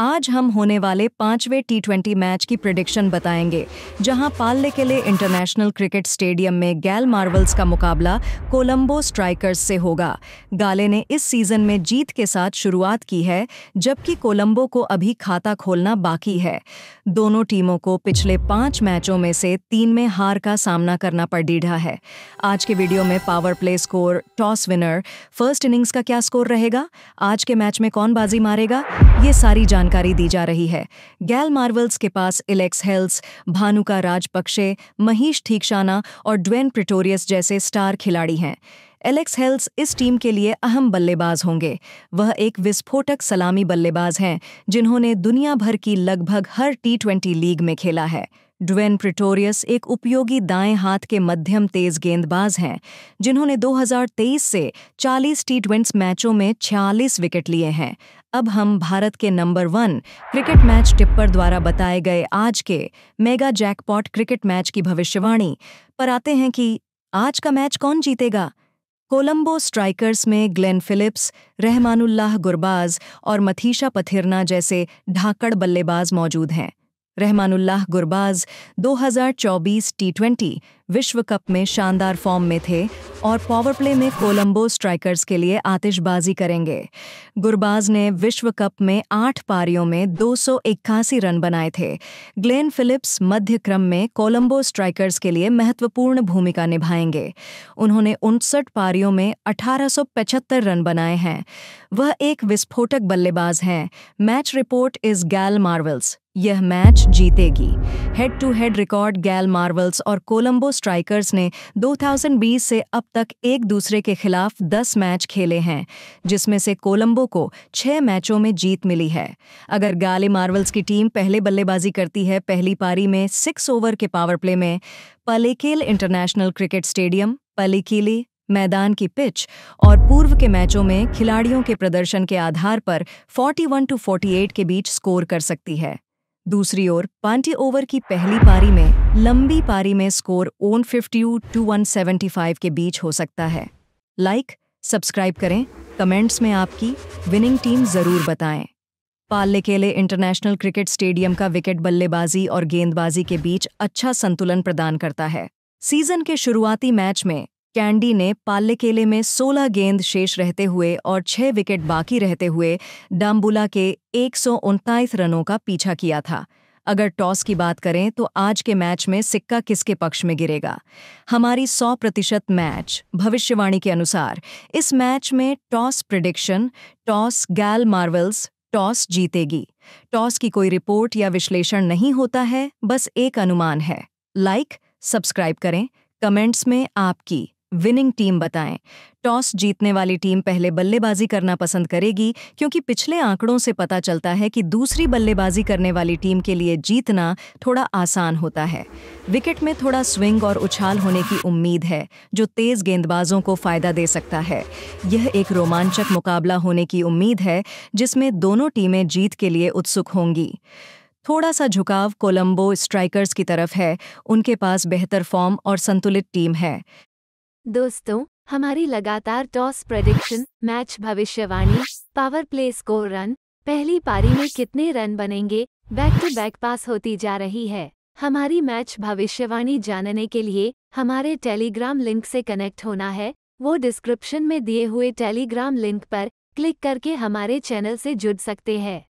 आज हम होने वाले पांचवें टी ट्वेंटी मैच की प्रिडिक्शन बताएंगे जहां पाल्ले के लिए इंटरनेशनल क्रिकेट स्टेडियम में गैल मार्वल्स का मुकाबला कोलंबो स्ट्राइकर्स से होगा गाले ने इस सीजन में जीत के साथ शुरुआत की है जबकि कोलंबो को अभी खाता खोलना बाकी है दोनों टीमों को पिछले पांच मैचों में से तीन में हार का सामना करना पड़ डीढ़ा है आज के वीडियो में power play score toss winner first innings का क्या स्कोर रहेगा आज के मैच में कौन बाजी मारेगा ये सारी जान जानकारी दी जा रही है गैल मार्वल्स के पास इलेक्स हेल्स भानुका राजपक्षे महेश ठीकशाना और ड्वेन प्रिटोरियस जैसे स्टार खिलाड़ी हैं एलेक्स हेल्स इस टीम के लिए अहम बल्लेबाज होंगे वह एक विस्फोटक सलामी बल्लेबाज हैं जिन्होंने दुनिया भर की लगभग हर टी ट्वेंटी लीग में खेला है ड्वेन प्रिटोरियस एक उपयोगी दाएं हाथ के मध्यम तेज गेंदबाज हैं जिन्होंने 2023 से 40 टी मैचों में 46 विकेट लिए हैं अब हम भारत के number one cricket match tipper द्वारा बताए गए आज के मेगा जैकपॉट क्रिकेट मैच की भविष्यवाणी पर आते हैं कि आज का मैच कौन जीतेगा कोलंबो स्ट्राइकर्स में ग्लेन फिलिप्स रहमानुल्लाह गुरबाज और मथीशा पथिरना जैसे ढाकड़ बल्लेबाज मौजूद हैं रहमानुल्लाह गुरबाज 2024 टी20 विश्व कप में शानदार फॉर्म में थे और पावर प्ले में कोलंबो स्ट्राइकर्स के लिए आतिशबाजी करेंगे गुरबाज ने विश्व कप में आठ पारियों में दो रन बनाए थे ग्लेन फिलिप्स मध्य क्रम में कोलंबो स्ट्राइकर्स के लिए महत्वपूर्ण भूमिका निभाएंगे उन्होंने उनसठ पारियों में अठारह रन बनाए हैं वह एक विस्फोटक बल्लेबाज हैं match report is Galle marvels यह मैच जीतेगी head to head record Galle marvels और कोलंबो स्ट्राइकर्स ने 2020 से अब तक एक दूसरे के खिलाफ 10 मैच खेले हैं जिसमें से कोलंबो को छह मैचों में जीत मिली है अगर गाले मार्वल्स की टीम पहले बल्लेबाजी करती है पहली पारी में सिक्स ओवर के पावर प्ले में Pallekele international cricket stadium Pallekele मैदान की पिच और पूर्व के मैचों में खिलाड़ियों के प्रदर्शन के आधार पर 41 टू 48 के बीच स्कोर कर सकती है दूसरी ओर पांटे ओवर की पहली पारी में लंबी पारी में score one fifty to one seventy five के बीच हो सकता है लाइक सब्सक्राइब करें कमेंट्स में आपकी विनिंग टीम ज़रूर बताएं Pallekele international cricket stadium का विकेट बल्लेबाजी और गेंदबाजी के बीच अच्छा संतुलन प्रदान करता है सीजन के शुरुआती मैच में कैंडी ने पाले केले में 16 गेंद शेष रहते हुए और 6 विकेट बाकी रहते हुए डाम्बुला के एक रनों का पीछा किया था अगर टॉस की बात करें तो आज के मैच में सिक्का किसके पक्ष में गिरेगा हमारी 100 प्रतिशत मैच भविष्यवाणी के अनुसार इस मैच में toss prediction toss Galle marvels toss जीतेगी टॉस की कोई रिपोर्ट या विश्लेषण नहीं होता है बस एक अनुमान है लाइक like, सब्सक्राइब करें कमेंट्स में आपकी विनिंग टीम बताएं टॉस जीतने वाली टीम पहले बल्लेबाजी करना पसंद करेगी क्योंकि पिछले आंकड़ों से पता चलता है कि दूसरी बल्लेबाजी करने वाली टीम के लिए जीतना थोड़ा आसान होता है विकेट में थोड़ा स्विंग और उछाल होने की उम्मीद है जो तेज गेंदबाजों को फायदा दे सकता है यह एक रोमांचक मुकाबला होने की उम्मीद है जिसमें दोनों टीमें जीत के लिए उत्सुक होंगी थोड़ा सा झुकाव कोलंबो स्ट्राइकर्स की तरफ है उनके पास बेहतर फॉर्म और संतुलित टीम है दोस्तों हमारी लगातार टॉस प्रडिक्शन मैच भविष्यवाणी पावर प्ले स्कोर रन पहली पारी में कितने रन बनेंगे बैक टू बैक पास होती जा रही है हमारी मैच भविष्यवाणी जानने के लिए हमारे टेलीग्राम लिंक से कनेक्ट होना है वो डिस्क्रिप्शन में दिए हुए टेलीग्राम लिंक पर क्लिक करके हमारे चैनल से जुड़ सकते हैं